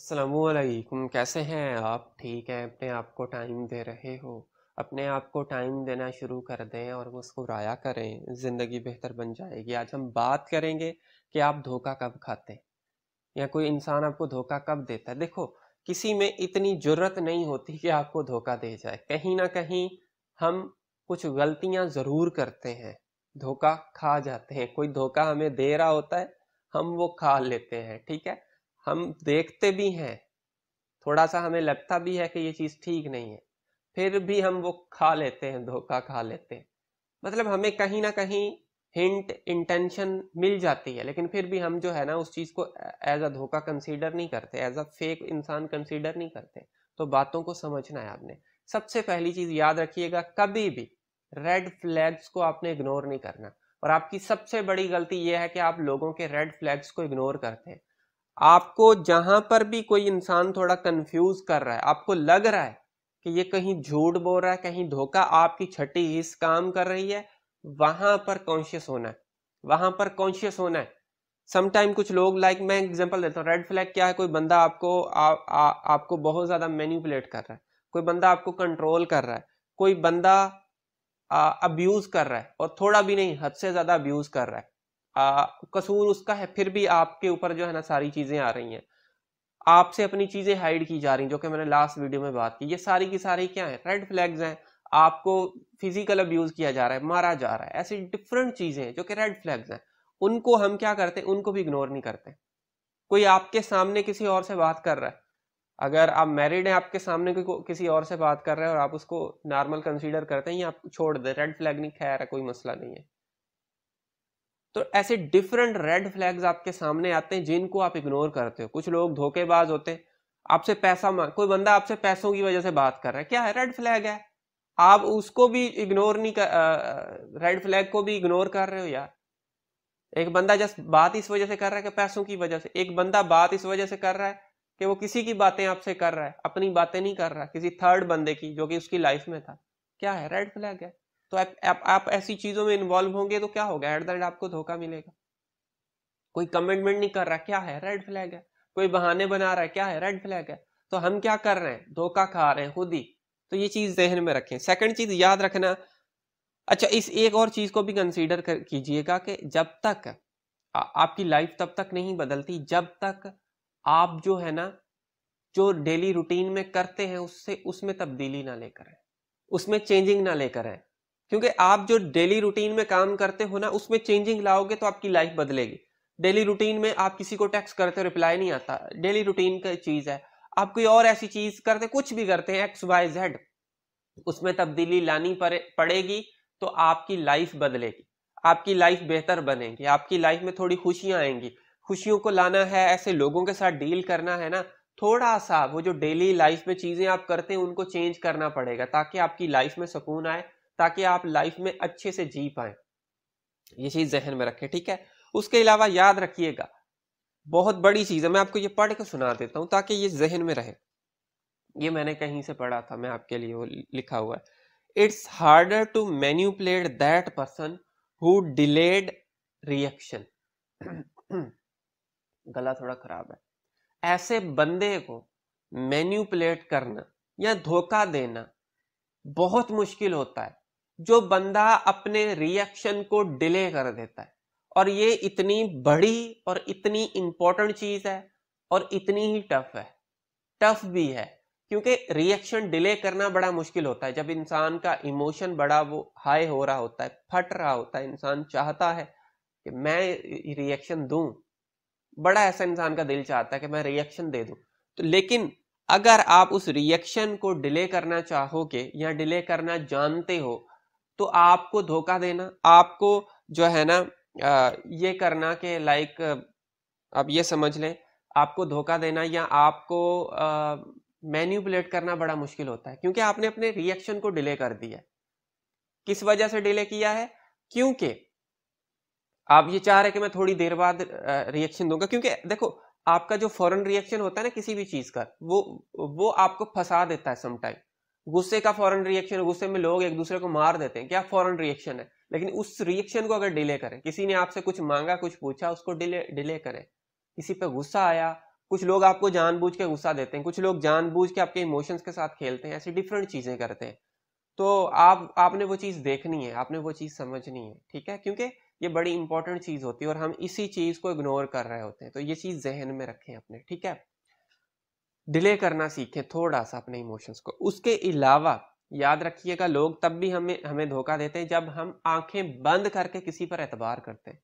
असलकुम कैसे हैं आप ठीक हैं अपने आप को टाइम दे रहे हो अपने आप को टाइम देना शुरू कर दें और मुस्कुराया करें ज़िंदगी बेहतर बन जाएगी आज हम बात करेंगे कि आप धोखा कब खाते हैं या कोई इंसान आपको धोखा कब देता है देखो किसी में इतनी जरूरत नहीं होती कि आपको धोखा दे जाए कहीं ना कहीं हम कुछ गलतियाँ ज़रूर करते हैं धोखा खा जाते हैं कोई धोखा हमें दे रहा होता है हम वो खा लेते हैं ठीक है हम देखते भी हैं थोड़ा सा हमें लगता भी है कि ये चीज़ ठीक नहीं है फिर भी हम वो खा लेते हैं धोखा खा लेते हैं मतलब हमें कहीं ना कहीं हिंट इंटेंशन मिल जाती है लेकिन फिर भी हम जो है ना उस चीज़ को एज अ धोखा कंसीडर नहीं करते एज अ फेक इंसान कंसीडर नहीं करते तो बातों को समझना है आपने सबसे पहली चीज़ याद रखिएगा कभी भी रेड फ्लैग्स को आपने इग्नोर नहीं करना और आपकी सबसे बड़ी गलती यह है कि आप लोगों के रेड फ्लैग्स को इग्नोर करते हैं आपको जहां पर भी कोई इंसान थोड़ा कंफ्यूज कर रहा है आपको लग रहा है कि ये कहीं झूठ बोल रहा है कहीं धोखा आपकी छठी हिस्स काम कर रही है वहां पर कॉन्शियस होना है वहां पर कॉन्शियस होना है समटाइम कुछ लोग लाइक मैं एग्जांपल देता हूँ रेड फ्लैग क्या है कोई बंदा आपको आ, आ, आपको बहुत ज़्यादा मैन्यूपुलेट कर रहा है कोई बंदा आपको कंट्रोल कर रहा है कोई बंदा अब्यूज़ कर रहा है और थोड़ा भी नहीं हद से ज़्यादा अब्यूज़ कर रहा है आ, कसूर उसका है फिर भी आपके ऊपर जो है ना सारी चीज़ें आ रही हैं आपसे अपनी चीज़ें हाइड की जा रही जो कि मैंने लास्ट वीडियो में बात की ये सारी की सारी क्या है रेड फ्लैग्स हैं आपको फिजिकल अब्यूज़ किया जा रहा है मारा जा रहा है ऐसी डिफरेंट चीज़ें हैं जो कि रेड फ्लैग्स हैं उनको हम क्या करते हैं उनको भी इग्नोर नहीं करते कोई आपके सामने किसी और से बात कर रहा है अगर आप मैरिड हैं आपके सामने कोई किसी और से बात कर रहे हैं और आप उसको नॉर्मल कंसीडर करते हैं या आप छोड़ दें रेड फ्लैग नहीं खैर है कोई मसला नहीं है तो ऐसे डिफरेंट रेड फ्लैग्स आपके सामने आते हैं जिनको आप इग्नोर करते हो कुछ लोग धोखेबाज होते हैं आपसे पैसा मांग कोई बंदा आपसे पैसों की वजह से बात कर रहा है क्या है रेड फ्लैग है आप उसको भी इग्नोर नहीं कर रेड फ्लैग को भी इग्नोर कर रहे हो यार एक बंदा जस्ट बात इस वजह से कर रहा है कि पैसों की वजह से एक बंदा बात इस वजह से कर रहा है कि वो किसी की बातें आपसे कर रहा है अपनी बातें नहीं कर रहा किसी थर्ड बंदे की जो कि उसकी लाइफ में था क्या है रेड फ्लैग है तो आप, आप, आप ऐसी चीज़ों में इन्वॉल्व होंगे तो क्या होगा एट द रेट आपको धोखा मिलेगा कोई कमिटमेंट नहीं कर रहा क्या है रेड फ्लैग है कोई बहाने बना रहा है क्या है रेड फ्लैग है तो हम क्या कर रहे हैं धोखा खा रहे हैं खुद ही तो ये चीज़ जहन में रखें सेकंड चीज़ याद रखना अच्छा इस एक और चीज़ को भी कंसीडर कर कीजिएगा कि जब तक आ, आपकी लाइफ तब तक नहीं बदलती जब तक आप जो है ना जो डेली रूटीन में करते हैं उससे उसमें तब्दीली ना लेकर आए उसमें चेंजिंग ना लेकर आए क्योंकि आप जो डेली रूटीन में काम करते हो ना उसमें चेंजिंग लाओगे तो आपकी लाइफ बदलेगी डेली रूटीन में आप किसी को टैक्स करते हो रिप्लाई नहीं आता डेली रूटीन का चीज है आप कोई और ऐसी चीज करते कुछ भी करते हैं एक्स वाई जेड उसमें तब्दीली लानी पड़ेगी तो आपकी लाइफ बदलेगी आपकी लाइफ बेहतर बनेगी आपकी लाइफ में थोड़ी खुशियां आएंगी खुशियों को लाना है ऐसे लोगों के साथ डील करना है ना थोड़ा सा वो जो डेली लाइफ में चीजें आप करते हैं उनको चेंज करना पड़ेगा ताकि आपकी लाइफ में सुकून आए ताकि आप लाइफ में अच्छे से जी पाए ये चीज जहन में रखें ठीक है उसके अलावा याद रखिएगा बहुत बड़ी चीज है मैं आपको ये पढ़ के सुना देता हूं ताकि ये जहन में रहे ये मैंने कहीं से पढ़ा था मैं आपके लिए लिखा हुआ है it's harder to manipulate that person who delayed reaction गला थोड़ा खराब है ऐसे बंदे को मैन्यूपलेट करना या धोखा देना बहुत मुश्किल होता है जो बंदा अपने रिएक्शन को डिले कर देता है और ये इतनी बड़ी और इतनी इंपॉर्टेंट चीज है और इतनी ही टफ है टफ भी है क्योंकि रिएक्शन डिले करना बड़ा मुश्किल होता है जब इंसान का इमोशन बड़ा वो हाई हो रहा होता है फट रहा होता है इंसान चाहता है कि मैं रिएक्शन दूं बड़ा ऐसा इंसान का दिल चाहता है कि मैं रिएक्शन दे दूं तो लेकिन अगर आप उस रिएक्शन को डिले करना चाहोगे या डिले करना जानते हो तो आपको धोखा देना आपको जो है ना ये करना कि लाइक आप ये समझ लें आपको धोखा देना या आपको मैन्यूपुलेट करना बड़ा मुश्किल होता है क्योंकि आपने अपने रिएक्शन को डिले कर दिया किस वजह से डिले किया है क्योंकि आप ये चाह रहे कि मैं थोड़ी देर बाद रिएक्शन दूंगा क्योंकि देखो आपका जो फॉरन रिएक्शन होता है ना किसी भी चीज का वो वो आपको फंसा देता है समटाइम गुस्से का फॉरन रिएक्शन गुस्से में लोग एक दूसरे को मार देते हैं क्या फॉरन रिएक्शन है लेकिन उस रिएक्शन को अगर डिले करें किसी ने आपसे कुछ मांगा कुछ पूछा उसको डिले डिले करें किसी पे गुस्सा आया कुछ लोग आपको जानबूझ के गुस्सा देते हैं कुछ लोग जानबूझ के आपके इमोशंस के साथ खेलते हैं ऐसी डिफरेंट चीजें करते हैं तो आप आपने वो चीज देखनी है आपने वो चीज समझनी है ठीक है क्योंकि ये बड़ी इंपॉर्टेंट चीज होती है और हम इसी चीज को इग्नोर कर रहे होते हैं तो ये चीज जहन में रखें अपने ठीक है डिले करना सीखें थोड़ा सा अपने इमोशंस को उसके अलावा याद रखिएगा लोग तब भी हमें हमें धोखा देते हैं जब हम आंखें बंद करके किसी पर एतबार करते हैं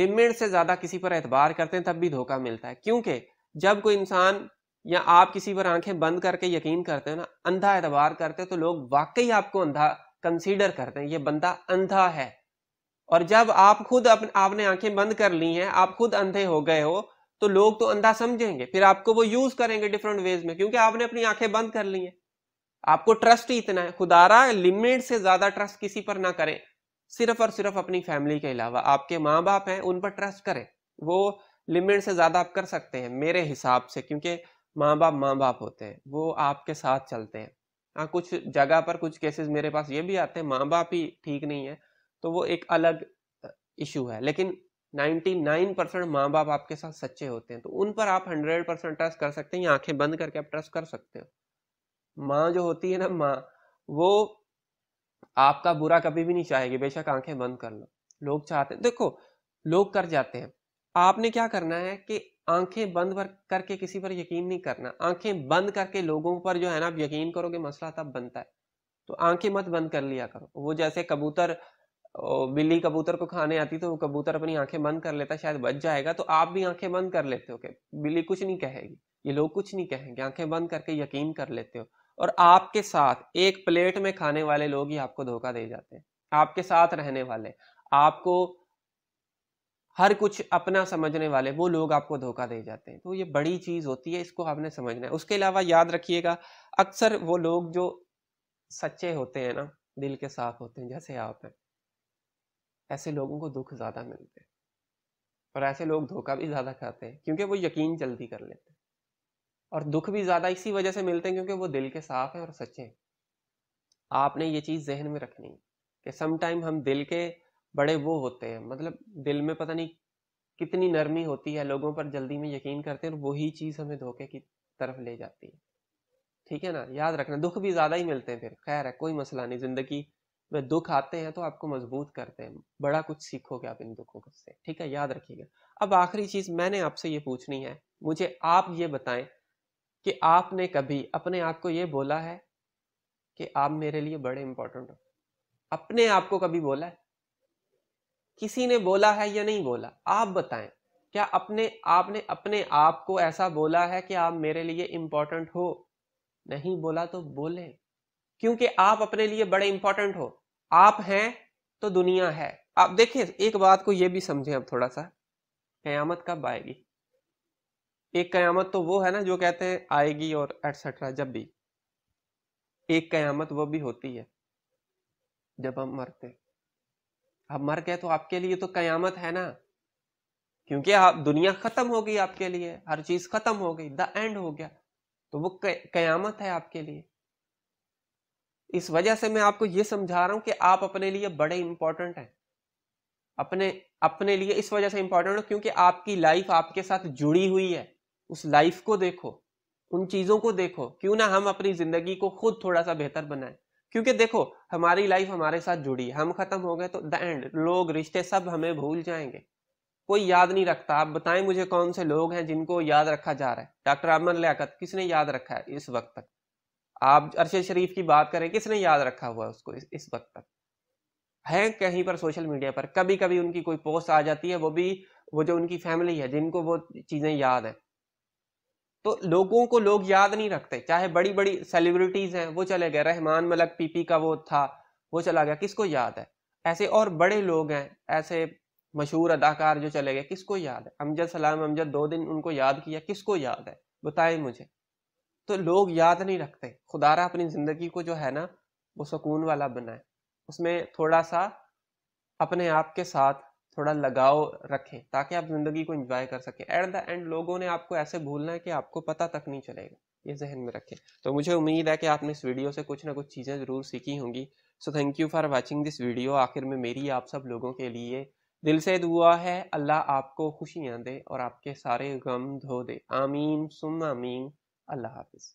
लिमिट से ज़्यादा किसी पर एतबार करते हैं तब भी धोखा मिलता है क्योंकि जब कोई इंसान या आप किसी पर आंखें बंद करके यकीन करते हो ना अंधा एतबार करते हो तो लोग वाकई आपको अंधा कंसीडर करते हैं ये बंदा अंधा है और जब आप खुद अपने आपने आंखें बंद कर ली हैं आप खुद अंधे हो गए हो तो लोग तो अंधा समझेंगे फिर आपको वो यूज करेंगे डिफरेंट वेज में क्योंकि आपने अपनी आंखें बंद कर ली हैं आपको ट्रस्ट ही इतना है खुदारा लिमिट से ज्यादा ट्रस्ट किसी पर ना करें सिर्फ और सिर्फ अपनी फैमिली के अलावा आपके माँ बाप हैं उन पर ट्रस्ट करें वो लिमिट से ज्यादा आप कर सकते हैं मेरे हिसाब से क्योंकि माँ बाप माँ बाप होते हैं वो आपके साथ चलते हैं हाँ कुछ जगह पर कुछ केसेस मेरे पास ये भी आते हैं माँ बाप ही ठीक नहीं है तो वो एक अलग इशू है लेकिन 99 परसेंट माँ बाप आपके साथ सच्चे होते हैं तो उन पर आप 100 परसेंट ट्रस्ट कर सकते हैं या आंखें बंद करके आप ट्रस्ट कर सकते हो माँ जो होती है ना माँ वो आपका बुरा कभी भी नहीं चाहेगी बेशक आंखें बंद कर लो लोग चाहते हैं देखो लोग कर जाते हैं आपने क्या करना है कि आंखें बंद करके किसी पर यकीन नहीं करना आंखें बंद करके लोगों पर जो है ना आप यकीन करोगे मसला तब बनता है तो आंखें मत बंद कर लिया करो वो जैसे कबूतर बिल्ली कबूतर को खाने आती तो कबूतर अपनी आंखें बंद कर लेता शायद बच जाएगा तो आप भी आंखें बंद कर लेते हो कि बिल्ली कुछ नहीं कहेगी ये लोग कुछ नहीं कहेंगे आंखें बंद करके यकीन कर लेते हो और आपके साथ एक प्लेट में खाने वाले लोग ही आपको धोखा दे जाते हैं आपके साथ रहने वाले आपको हर कुछ अपना समझने वाले वो लोग आपको धोखा दे जाते हैं तो ये बड़ी चीज़ होती है इसको आपने समझना है उसके अलावा याद रखिएगा अक्सर वो लोग जो सच्चे होते हैं ना दिल के साफ होते हैं जैसे आप हैं ऐसे लोगों को दुख ज़्यादा मिलते हैं और ऐसे लोग धोखा भी ज़्यादा खाते हैं क्योंकि वो यकीन जल्दी कर लेते हैं और दुख भी ज़्यादा इसी वजह से मिलते हैं क्योंकि वो दिल के साफ हैं और सच्चे हैं आपने ये चीज़ जहन में रखनी है कि समटाइम हम दिल के बड़े वो होते हैं मतलब दिल में पता नहीं कितनी नरमी होती है लोगों पर जल्दी में यकीन करते हैं और वही चीज़ हमें धोखे की तरफ ले जाती है ठीक है ना याद रखना दुख भी ज़्यादा ही मिलते हैं फिर खैर है कोई मसला नहीं ज़िंदगी वे दुख आते हैं तो आपको मजबूत करते हैं बड़ा कुछ सीखोगे आप इन दुखों से ठीक है याद रखिएगा अब आखिरी चीज मैंने आपसे ये पूछनी है मुझे आप ये बताएं कि आपने कभी अपने आप को ये बोला है कि आप मेरे लिए बड़े इंपॉर्टेंट हो अपने आप को कभी बोला है किसी ने बोला है या नहीं बोला आप बताएं क्या अपने आपने अपने आप को ऐसा बोला है कि आप मेरे लिए इंपॉर्टेंट हो नहीं बोला तो बोलें क्योंकि आप अपने लिए बड़े इंपॉर्टेंट हो आप हैं तो दुनिया है आप देखिए एक बात को यह भी समझें आप थोड़ा सा कयामत कब आएगी एक कयामत तो वो है ना जो कहते हैं आएगी और एटसेट्रा जब भी एक कयामत वो भी होती है जब हम मरते अब मर गए तो आपके लिए तो कयामत है ना क्योंकि आप दुनिया खत्म हो गई आपके लिए हर चीज खत्म हो गई द एंड हो गया तो वो कयामत है आपके लिए इस वजह से मैं आपको ये समझा रहा हूं कि आप अपने लिए बड़े इंपॉर्टेंट हैं अपने अपने लिए इस वजह से इंपॉर्टेंट हो क्योंकि आपकी लाइफ आपके साथ जुड़ी हुई है उस लाइफ को देखो उन चीजों को देखो क्यों ना हम अपनी जिंदगी को खुद थोड़ा सा बेहतर बनाए क्योंकि देखो हमारी लाइफ हमारे साथ जुड़ी है हम खत्म हो गए तो द एंड लोग रिश्ते सब हमें भूल जाएंगे कोई याद नहीं रखता आप बताएं मुझे कौन से लोग हैं जिनको याद रखा जा रहा है डॉक्टर अमन लियाकत किसने याद रखा है इस वक्त तक आप अरशद शरीफ की बात करें किसने याद रखा हुआ उसको इस, इस वक्त तक हैं कहीं पर सोशल मीडिया पर कभी कभी उनकी कोई पोस्ट आ जाती है वो भी वो जो उनकी फैमिली है जिनको वो चीज़ें याद हैं तो लोगों को लोग याद नहीं रखते चाहे बड़ी बड़ी सेलिब्रिटीज़ हैं वो चले गए रहमान मलक पीपी का वो था वो चला गया किसको याद है ऐसे और बड़े लोग हैं ऐसे मशहूर अदाकार जो चले गए किसको याद है अमजद सलाम अमजद दो दिन उनको याद किया किसको याद है बताएं मुझे तो लोग याद नहीं रखते खुदारा अपनी ज़िंदगी को जो है ना वो सुकून वाला बनाए उसमें थोड़ा सा अपने आप के साथ थोड़ा लगाव रखें ताकि आप ज़िंदगी को इंजॉय कर सकें एट द एंड लोगों ने आपको ऐसे भूलना है कि आपको पता तक नहीं चलेगा ये जहन में रखें तो मुझे उम्मीद है कि आपने इस वीडियो से कुछ ना कुछ चीज़ें ज़रूर सीखी होंगी so thank you for watching this video आखिर में मेरी आप सब लोगों के लिए दिल से दुआ है अल्लाह आपको खुशियाँ दे और आपके सारे गम धो दे आमीन सुम आमीन अल्लाह हाफिज़